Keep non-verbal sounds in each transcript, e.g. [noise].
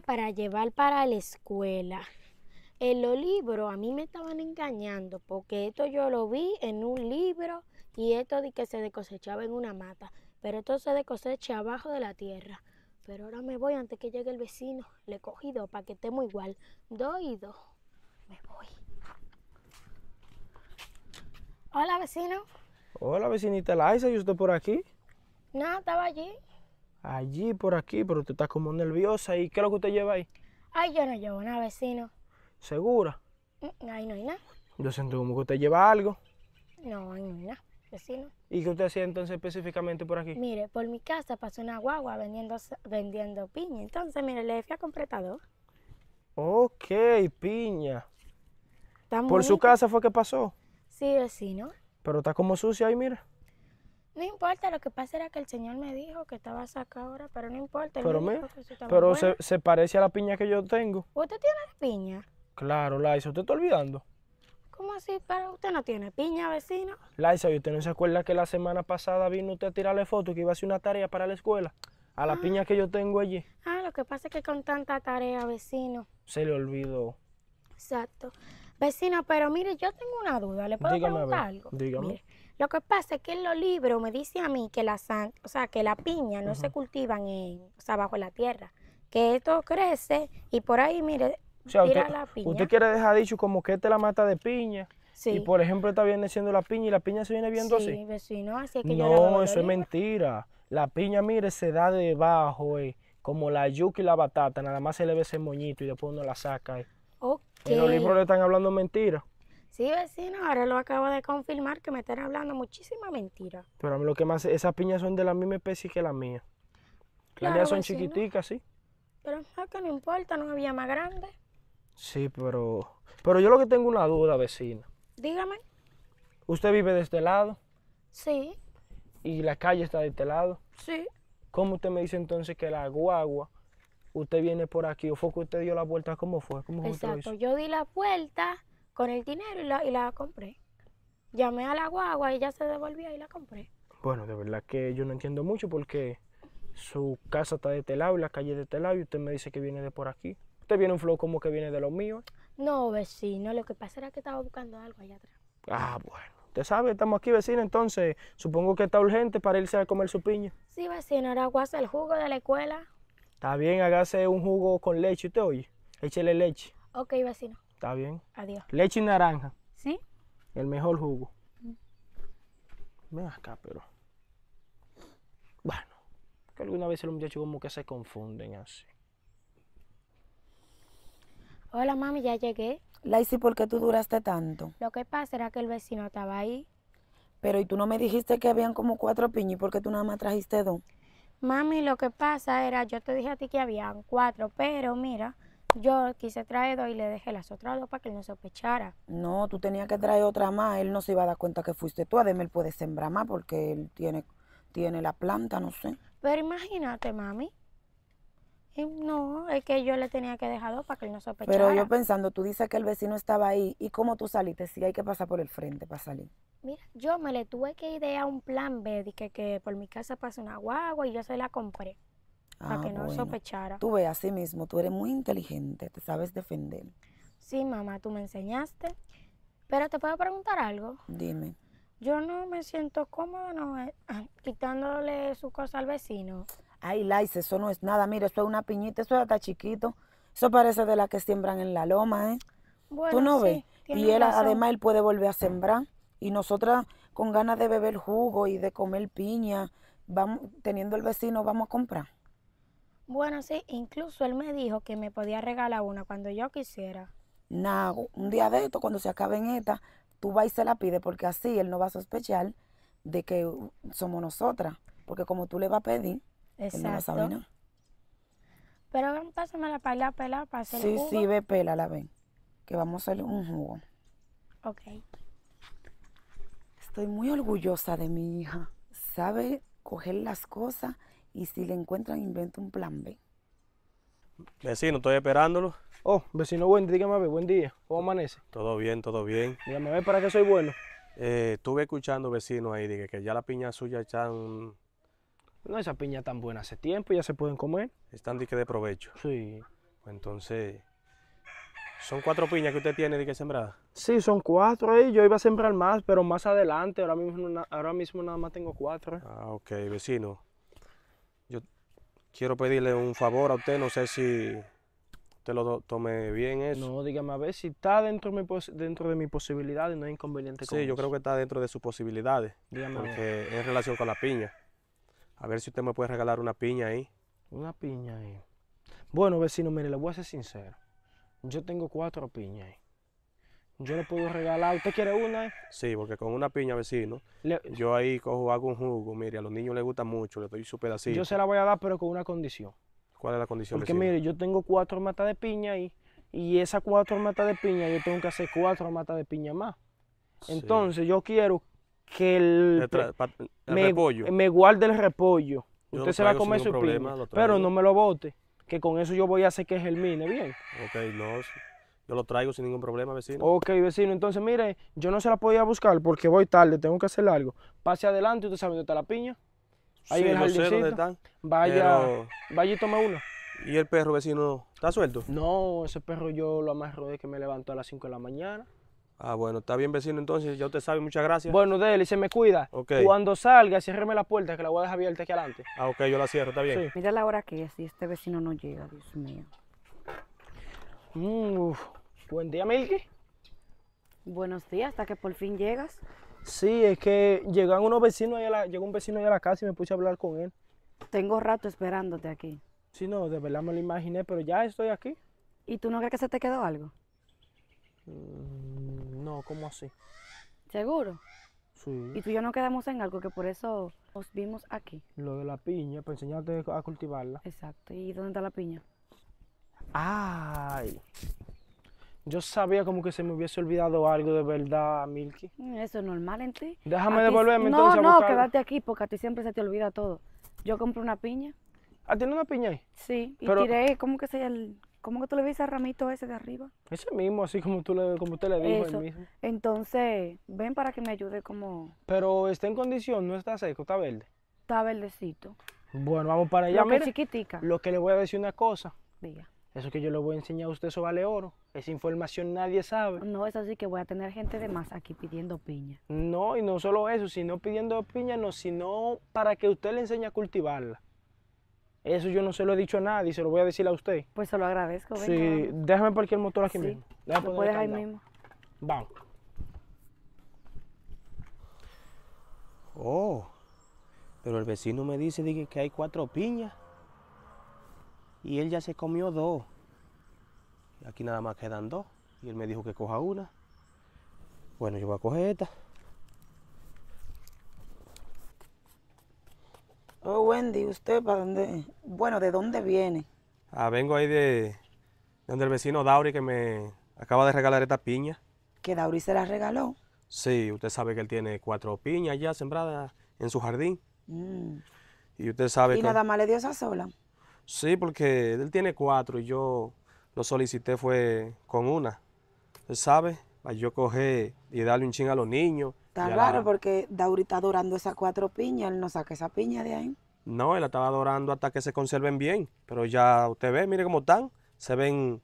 para llevar para la escuela. En los libros a mí me estaban engañando porque esto yo lo vi en un libro y esto de que se cosechaba en una mata, pero esto se cosecha abajo de la tierra. Pero ahora me voy antes que llegue el vecino. Le he cogido para que estemos igual. Dos y dos. Me voy. Hola, vecino. Hola, vecinita Laisa, ¿y usted por aquí? No, estaba allí allí por aquí, pero tú estás como nerviosa. ¿Y qué es lo que usted lleva ahí? Ay, yo no llevo nada, vecino. ¿Segura? Mm, ahí no hay nada. Yo siento como que usted lleva algo. No, ahí no hay nada, vecino. ¿Y qué usted hacía entonces específicamente por aquí? Mire, por mi casa pasó una guagua vendiendo, vendiendo piña. Entonces, mire, le fui a completador. Ok, piña. ¿Por su casa fue que pasó? Sí, vecino. Pero está como sucia ahí, mira. No importa, lo que pasa era que el señor me dijo que estaba saca ahora, pero no importa. Pero, me, pero se, parece a la piña que yo tengo. ¿Usted tiene la piña? Claro, Laisa, ¿usted está olvidando? ¿Cómo así? Pero usted no tiene piña, vecino. Laisa, ¿y usted no se acuerda que la semana pasada vino usted a tirarle fotos que iba a hacer una tarea para la escuela? A la ah. piña que yo tengo allí. Ah, lo que pasa es que con tanta tarea, vecino. Se le olvidó. Exacto. Vecino, pero mire, yo tengo una duda. ¿Le puedo dígame algo? Dígame. Lo que pasa es que en los libros me dice a mí que la, o sea, que la piña no se cultivan en, o sea, bajo la tierra, que esto crece y por ahí, mire, usted, la piña. Usted quiere dejar dicho como que esta la mata de piña. Sí. Y por ejemplo, está viene siendo la piña y la piña se viene viendo sí, así. Vecino, así es que no, eso es mentira. La piña, mire, se da debajo, eh, como la yuca y la batata. Nada más se le ve ese moñito y después uno la saca. Eh. En los libros le están hablando mentiras. Sí, vecino, ahora lo acabo de confirmar que me están hablando muchísima mentira. Pero lo que más, esas piñas son de la misma especie que la mía. las mías son chiquiticas, sí. Pero que no importa, no había más grande. Sí, pero. Pero yo lo que tengo una duda, vecina. Dígame. ¿Usted vive de este lado? Sí. ¿Y la calle está de este lado? Sí. ¿Cómo usted me dice entonces que la guagua, usted viene por aquí? ¿O fue que usted dio la vuelta? ¿Cómo fue? ¿Cómo fue Exacto, yo di la vuelta con el dinero y la, compré. Llamé a la guagua y ya se devolvía y la compré. Bueno, de verdad que yo no entiendo mucho porque su casa está de telado, y la calle de telado, y usted me dice que viene de por aquí. Usted viene un flow como que viene de los míos. No, vecino, lo que pasa era que estaba buscando algo allá atrás. Ah, bueno. Usted sabe, estamos aquí, vecino, entonces supongo que está urgente para irse a comer su piña. Sí, vecino, ahora hacer el jugo de la escuela. Está bien, hágase un jugo con leche, ¿usted oye? Échele leche. Ok, vecino. Está bien. Adiós. Leche y naranja. ¿Sí? El mejor jugo. Mm. Ven acá, pero. Bueno, que alguna vez los muchachos como que se confunden así. Hola, mami, ya llegué. Laisy, ¿por qué tú duraste tanto? Lo que pasa era que el vecino estaba ahí. Pero, ¿y tú no me dijiste que habían como cuatro piñas? por qué tú nada más trajiste dos? Mami, lo que pasa era, yo te dije a ti que habían cuatro, pero mira, yo quise traer dos y le dejé las otras dos para que él no sospechara. No, tú tenías que traer otra más. Él no se iba a dar cuenta que fuiste tú. Además, él puede sembrar más porque él tiene, tiene la planta, no sé. Pero imagínate, mami. No, es que yo le tenía que dejar dos para que él no sospechara. Pero yo pensando, tú dices que el vecino estaba ahí. ¿Y cómo tú saliste? Si hay que pasar por el frente para salir. Mira, yo me le tuve que idear un plan B, que, que por mi casa pasa una guagua y yo se la compré para ah, que no sospechara. Tú ves, así mismo, tú eres muy inteligente, te sabes defender. Sí, mamá, tú me enseñaste. Pero te puedo preguntar algo. Dime. Yo no me siento cómoda no, eh, [laughs] quitándole su cosa al vecino. Ay, Lais, eso no es nada. Mira, eso es una piñita, eso está chiquito. Eso parece de la que siembran en la loma, ¿eh? Bueno, tú no sí, ves. Y él, además, él puede volver a sembrar. Y nosotras, con ganas de beber jugo y de comer piña, vamos, teniendo el vecino, vamos a comprar. Bueno, sí, incluso él me dijo que me podía regalar una cuando yo quisiera. No, un día de esto, cuando se en esta, tú vas y se la pides, porque así él no va a sospechar de que uh, somos nosotras. Porque como tú le vas a pedir, Exacto. él no va a saber nada. Pero ven, pásame la pala, pela, para hacer Sí, sí, ve, pela, la ven. Que vamos a hacer un jugo. Ok. Estoy muy orgullosa de mi hija. Sabe coger las cosas y si le encuentran, inventa un plan B. Vecino, estoy esperándolo. Oh, vecino, buen día, dígame, buen día. ¿Cómo amanece? Todo bien, todo bien. Dígame, ver para qué soy bueno. Eh, estuve escuchando vecino, ahí, dije que ya la piña suya un. No, esa piña tan buena hace tiempo, ya se pueden comer. Están dije de provecho. Sí. Pues entonces, ¿son cuatro piñas que usted tiene de que sembrada? Sí, son cuatro ahí. yo iba a sembrar más, pero más adelante, ahora mismo, ahora mismo nada más tengo cuatro. Ah, ok, vecino quiero pedirle un favor a usted, no sé si usted lo tome bien eso. No, dígame a ver si está dentro de mi, posibilidades, dentro de mi no es inconveniente Sí, yo creo que está dentro de sus posibilidades, dígame porque es en relación con la piña. A ver si usted me puede regalar una piña ahí. Una piña ahí. Bueno, vecino, mire, le voy a ser sincero. Yo tengo cuatro piñas ahí yo le puedo regalar. ¿Usted quiere una? Sí, porque con una piña vecino, yo ahí cojo, hago un jugo. Mire, a los niños les gusta mucho, le doy su pedacito. Yo se la voy a dar, pero con una condición. ¿Cuál es la condición? Porque mire, yo tengo cuatro matas de piña ahí, y esas cuatro matas de piña, yo tengo que hacer cuatro matas de piña más. Entonces, yo quiero que el, me, me guarde el repollo. Usted se va a comer su problema, piña, pero no me lo bote, que con eso yo voy a hacer que germine bien. Ok, no. Yo lo traigo sin ningún problema, vecino. Ok, vecino. Entonces, mire, yo no se la podía buscar porque voy tarde, tengo que hacer algo. Pase adelante, usted sabe dónde está la piña. Ahí sí, el vaya, vaya y tome uno. ¿Y el perro, vecino, está suelto? No, ese perro yo lo amarro de que me levantó a las 5 de la mañana. Ah, bueno, está bien, vecino, entonces, ya usted sabe, muchas gracias. Bueno, Deli, se me cuida. Ok. Cuando salga, ciérreme la puerta, que la voy a dejar abierta aquí adelante. Ah, ok, yo la cierro, está bien. Sí. Mira la hora que es, si este vecino no llega, Dios mío. Mm, Buen día, Milky. Buenos días, hasta que por fin llegas. Sí, es que llegan unos vecinos allá, llegó un vecino allá a la casa y me puse a hablar con él. Tengo rato esperándote aquí. Sí, no, de verdad me lo imaginé, pero ya estoy aquí. ¿Y tú no crees que se te quedó algo? Mm, no, ¿cómo así? ¿Seguro? Sí. ¿Y tú y yo no quedamos en algo que por eso os vimos aquí? Lo de la piña, para enseñarte a cultivarla. Exacto. ¿Y dónde está la piña? ¡Ay! Yo sabía como que se me hubiese olvidado algo de verdad, Milky. Mm, eso es normal en ti. Déjame devolverme devolverme no, entonces No, no, quédate aquí porque a ti siempre se te olvida todo. Yo compré una piña. ¿Ah, tiene una piña ahí? Sí, y tiré, ¿cómo que se el, ¿Cómo que tú le viste a ramito ese de arriba? Ese mismo, así como tú le, como usted le dijo, el mismo. Entonces, ven para que me ayude como... Pero está en condición, no está seco, está verde. Está verdecito. Bueno, vamos para allá. Lo que chiquitica. Lo que le voy a decir una cosa. Diga. Eso que yo le voy a enseñar a usted, eso vale oro. Esa información nadie sabe. No, eso sí que voy a tener gente de más aquí pidiendo piña. No, y no solo eso, sino pidiendo piña, no, sino para que usted le enseñe a cultivarla. Eso yo no se lo he dicho a nadie, se lo voy a decir a usted. Pues se lo agradezco. Venga, sí, déjame cualquier motor aquí mismo. Déjame lo puedes ahí mismo. Vamos. Oh, pero el vecino me dice que hay cuatro piñas. Y él ya se comió dos. Aquí nada más quedan dos. Y él me dijo que coja una. Bueno, yo voy a coger esta. Oh, Wendy, ¿usted para dónde? Bueno, ¿de dónde viene? Ah, vengo ahí de, de donde el vecino Dauri que me acaba de regalar esta piña. ¿Que Dauri se la regaló? Sí, usted sabe que él tiene cuatro piñas ya sembradas en su jardín. Mm. Y usted sabe ¿Y nada más le dio esa sola? Sí, porque él tiene cuatro y yo lo solicité fue con una. ¿Usted sabe, yo cogí y darle un ching a los niños. Está claro, porque Dauri está dorando esas cuatro piñas, él no saca esa piña de ahí. No, él la estaba adorando hasta que se conserven bien, pero ya usted ve, mire cómo están, se ven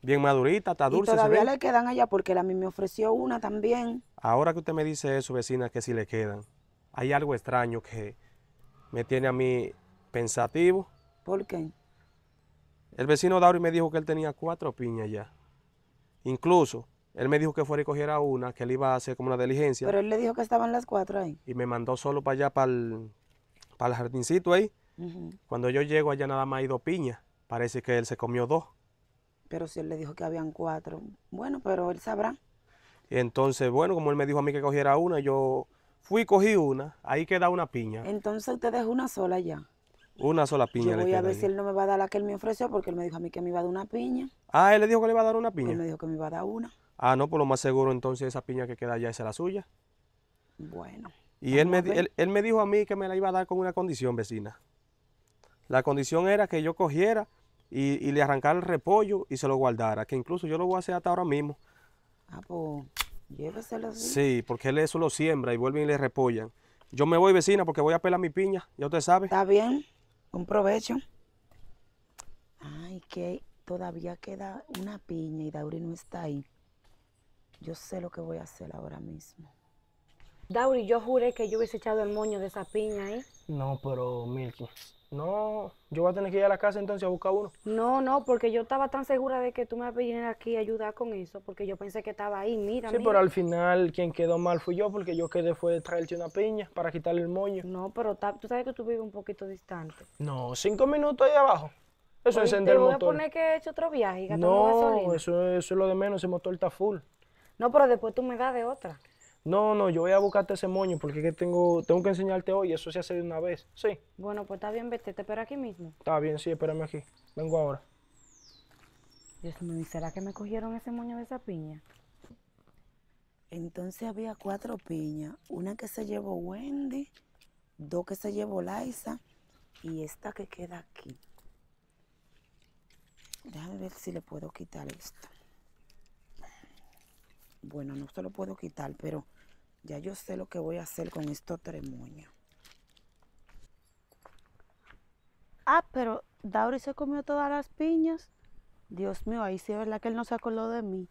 bien maduritas, está dulce. Y todavía le quedan allá porque él a mí me ofreció una también. Ahora que usted me dice eso, vecina, que si le quedan, hay algo extraño que me tiene a mí pensativo ¿Por qué? El vecino Dauri me dijo que él tenía cuatro piñas ya. Incluso, él me dijo que fuera y cogiera una, que él iba a hacer como una diligencia. Pero él le dijo que estaban las cuatro ahí. Y me mandó solo para allá, para el, para el jardincito ahí. Cuando yo llego allá nada más hay dos piñas. Parece que él se comió dos. Pero si él le dijo que habían cuatro, bueno, pero él sabrá. entonces, bueno, como él me dijo a mí que cogiera una, yo fui y cogí una. Ahí queda una piña. Entonces usted dejó una sola ya. Una sola piña. Yo voy a ver si él no me va a dar la que él me ofreció porque él me dijo a mí que me iba a dar una piña. Ah, él le dijo que le iba a dar una piña. Él me dijo que me iba a dar una. Ah, no, por lo más seguro entonces esa piña que queda allá es la suya. Bueno. Y él me, él, me dijo a mí que me la iba a dar con una condición, vecina. La condición era que yo cogiera y, le arrancara el repollo y se lo guardara, que incluso yo lo voy a hacer hasta ahora mismo. Ah, pues lléveselo. Sí, sí porque él eso lo siembra y vuelven y le repollan. Yo me voy, vecina, porque voy a pelar mi piña, ya usted sabe. Está bien. Un provecho. Ay, que todavía queda una piña y Dauri no está ahí. Yo sé lo que voy a hacer ahora mismo. Dauri, yo juré que yo hubiese echado el moño de esa piña ahí. ¿eh? No, pero Milky, no, yo voy a tener que ir a la casa entonces a buscar uno. No, no, porque yo estaba tan segura de que tú me venir aquí a ayudar con eso, porque yo pensé que estaba ahí, mira. Sí, pero al final quien quedó mal fui yo, porque yo quedé fue de traerte una piña para quitarle el moño. No, pero tú sabes que tú vives un poquito distante. No, cinco minutos ahí abajo. Eso es encender el motor. Te voy a poner que he hecho otro viaje y No, eso, eso es lo de menos, ese motor está full. No, pero después tú me das de otra no, no, yo voy a buscarte ese moño porque tengo, tengo que enseñarte hoy, eso se hace de una vez, sí. Bueno, pues está bien, vete, te espero aquí mismo. Está bien, sí, espérame aquí, vengo ahora. Dios mío, ¿será que me cogieron ese moño de esa piña? Entonces había cuatro piñas, una que se llevó Wendy, dos que se llevó Liza, y esta que queda aquí. Déjame ver si le puedo quitar esto. Bueno, no se lo puedo quitar, pero ya yo sé lo que voy a hacer con esto, tres Ah, pero Dauri se comió todas las piñas. Dios mío, ahí sí es verdad que él no se acordó de mí.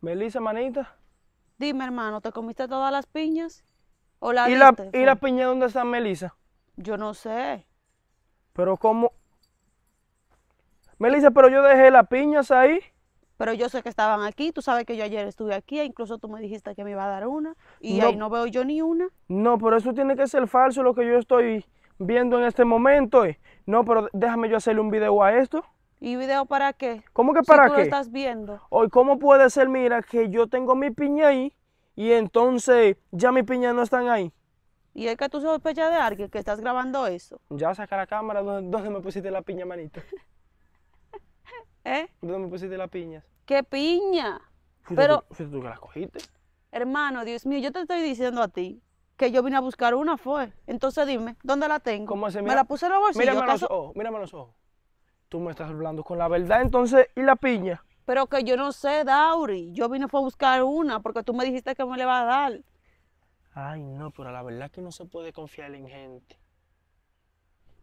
¿Melisa, manita. Dime, hermano, ¿te comiste todas las piñas? ¿Y, la, ¿Y la piña dónde está Melisa? Yo no sé. Pero ¿cómo? Melissa, pero yo dejé las piñas ahí. Pero yo sé que estaban aquí, tú sabes que yo ayer estuve aquí, incluso tú me dijiste que me iba a dar una, y ahí no veo yo ni una. No, pero eso tiene que ser falso lo que yo estoy viendo en este momento. Eh. No, pero déjame yo hacerle un video a esto. ¿Y video para qué? ¿Cómo que para si tú lo estás viendo. Hoy, ¿cómo puede ser, mira, que yo tengo mi piña ahí y entonces ya mis piñas no están ahí? ¿Y es que tú sospechas de alguien que estás grabando eso? Ya saca la cámara, donde me pusiste la piña, manito? [laughs] ¿Eh? ¿Dónde me pusiste las piñas? ¿Qué piña? Pero... Tú, tú que las cogiste. Hermano, Dios mío, yo te estoy diciendo a ti que yo vine a buscar una, fue. Entonces dime, ¿dónde la tengo? ¿Cómo se Me la puse en la bolsa. Mírame los ojos, mírame los ojos. Tú me estás hablando con la verdad, entonces, ¿y la piña? Pero que yo no sé, Dauri. Yo vine fue a buscar una porque tú me dijiste que me le vas a dar. Ay, no, pero la verdad es que no se puede confiar en gente.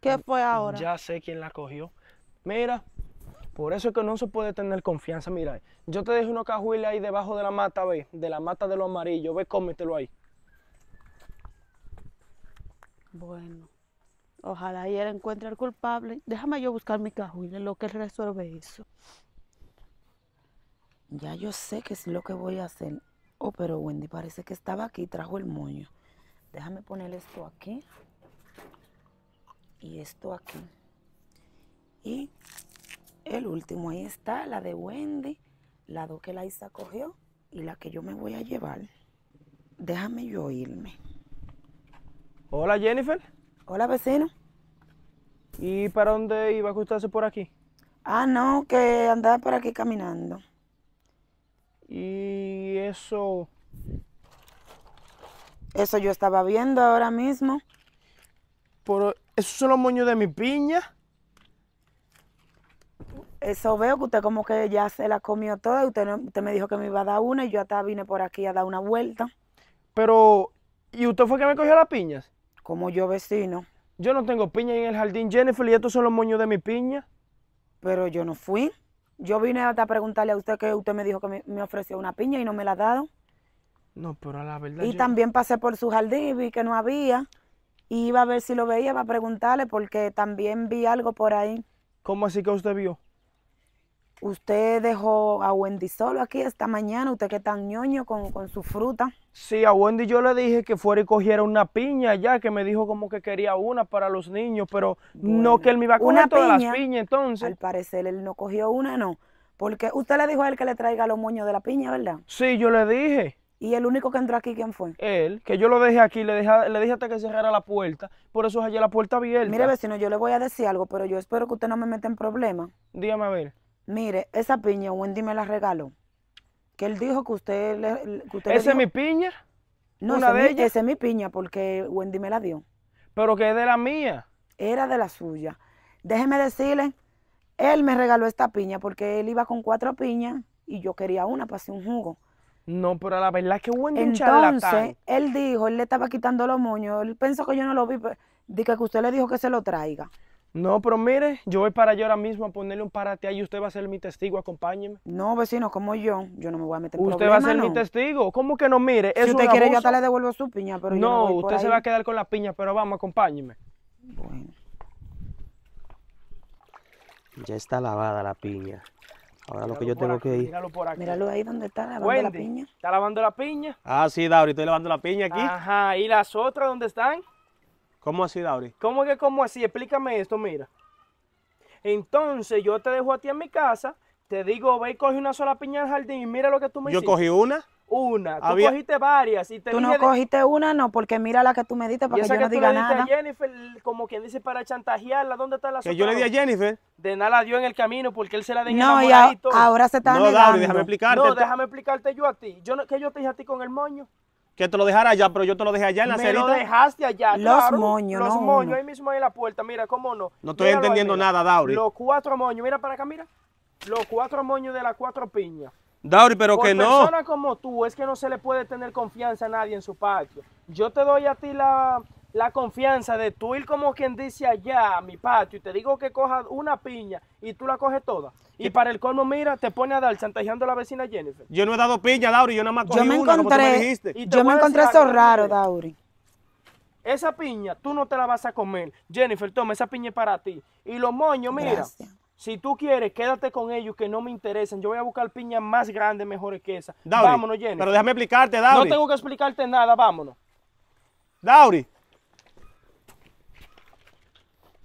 ¿Qué fue ahora? Ya sé quién la cogió. Mira, por eso es que no se puede tener confianza. Mira, yo te dejé una cajuela ahí debajo de la mata, ve, de la mata de lo amarillos, ve, cómetelo ahí. Bueno, ojalá y él encuentre al culpable. Déjame yo buscar mi cajuela, lo que resuelve eso. Ya yo sé qué es lo que voy a hacer. Oh, pero Wendy parece que estaba aquí, trajo el moño. Déjame poner esto aquí y esto aquí. Y el último, ahí está, la de Wendy, la dos que la Isa cogió y la que yo me voy a llevar. Déjame yo irme. Hola Jennifer. Hola vecino. ¿Y para dónde iba a acostarse por aquí? Ah, no, que andaba por aquí caminando. Y eso... Eso yo estaba viendo ahora mismo. Por, esos son los moños de mi piña. Eso veo que usted como que ya se la comió todas, Usted, me dijo que me iba a dar una y yo hasta vine por aquí a dar una vuelta. Pero, ¿y usted fue que me cogió las piñas? Como yo vecino. Yo no tengo piña en el jardín, Jennifer, y estos son los moños de mi piña. Pero yo no fui. Yo vine hasta preguntarle a usted que usted me dijo que me, ofreció una piña y no me la ha dado. No, pero a la verdad. Y también pasé por su jardín y vi que no había. Y iba a ver si lo veía para preguntarle porque también vi algo por ahí. ¿Cómo así que usted vio? Usted dejó a Wendy solo aquí esta mañana, usted que tan ñoño con, su fruta. Sí, a Wendy yo le dije que fuera y cogiera una piña ya, que me dijo como que quería una para los niños, pero no que él me iba a coger todas las piñas entonces. Al parecer él no cogió una, no. Porque usted le dijo a él que le traiga los moños de la piña, ¿verdad? Sí, yo le dije. ¿Y el único que entró aquí quién fue? Él, que yo lo dejé aquí, le, dejé, le dije hasta que cerrara la puerta, por eso allá la puerta abierta. Mire, vecino, yo le voy a decir algo, pero yo espero que usted no me meta en problemas. Dígame a ver. Mire, esa piña Wendy me la regaló. Que él dijo que usted le. usted ¿Esa es mi piña? No, ¿Una esa es mi piña porque Wendy me la dio. Pero que es de la mía. Era de la suya. Déjeme decirle, él me regaló esta piña porque él iba con cuatro piñas y yo quería una para hacer un jugo. No, pero la verdad es que Wendy Entonces, un Entonces, él dijo, él le estaba quitando los moños, él pensó que yo no lo vi, dije que usted le dijo que se lo traiga. No, pero mire, yo voy para allá ahora mismo a ponerle un parate ahí y usted va a ser mi testigo, acompáñeme. No, vecino, como yo, yo no me voy a meter en Usted va a ser mi testigo, ¿cómo que no? Mire, Si es usted quiere, yo hasta le devuelvo su piña, pero no, yo no voy usted se va a quedar con la piña, pero vamos, acompáñeme. Bueno. Ya está lavada la piña. Ahora lo que yo tengo que ir. Míralo por aquí. Míralo ahí donde está lavando la piña. ¿Está lavando la piña? Ah, sí, Dauri, estoy lavando la piña aquí. Ajá, ¿y las otras dónde están? ¿Cómo así, Dauri? ¿Cómo que cómo así? Explícame esto, mira. Entonces yo te dejo a ti en mi casa, te digo, ve y coge una sola piña al jardín y mira lo que tú me yo Yo cogí una. Una, tú cogiste varias y te Tú no cogiste una, no, porque mira la que tú me diste para que tú le diste A Jennifer, como quien dice, para chantajearla, ¿dónde está la Que yo le di a Jennifer. De nada la dio en el camino porque él se la dejó No, y ahora se está No, negando. déjame explicarte. No, déjame explicarte yo a ti. Yo que yo te dije a ti con el moño que te lo dejara allá, pero yo te lo dejé allá en la Me lo dejaste allá, Los moños, Los moños, ahí mismo ahí en la puerta, mira, cómo no. No estoy entendiendo nada, Dauri. Los cuatro moños, mira para acá, mira. Los cuatro moños de las cuatro piñas. Dauri, pero que no. persona como tú es que no se le puede tener confianza a nadie en su patio. Yo te doy a ti la, la confianza de tú ir como quien dice allá a mi patio y te digo que cojas una piña y tú la coges toda. Y para el colmo, mira, te pone a dar chantajeando a la vecina Jennifer. Yo no he dado piña, Dauri, yo nada más cogí yo me yo me encontré eso raro, Dauri. Esa piña, tú no te la vas a comer. Jennifer, toma, esa piña es para ti. Y los moños, mira, si tú quieres, quédate con ellos que no me interesan. Yo voy a buscar piñas más grandes, mejores que esa. vámonos, Jennifer. Pero déjame explicarte, Dauri. No tengo que explicarte nada, vámonos. Dauri.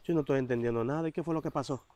Yo no estoy entendiendo nada. ¿Y qué fue lo que pasó?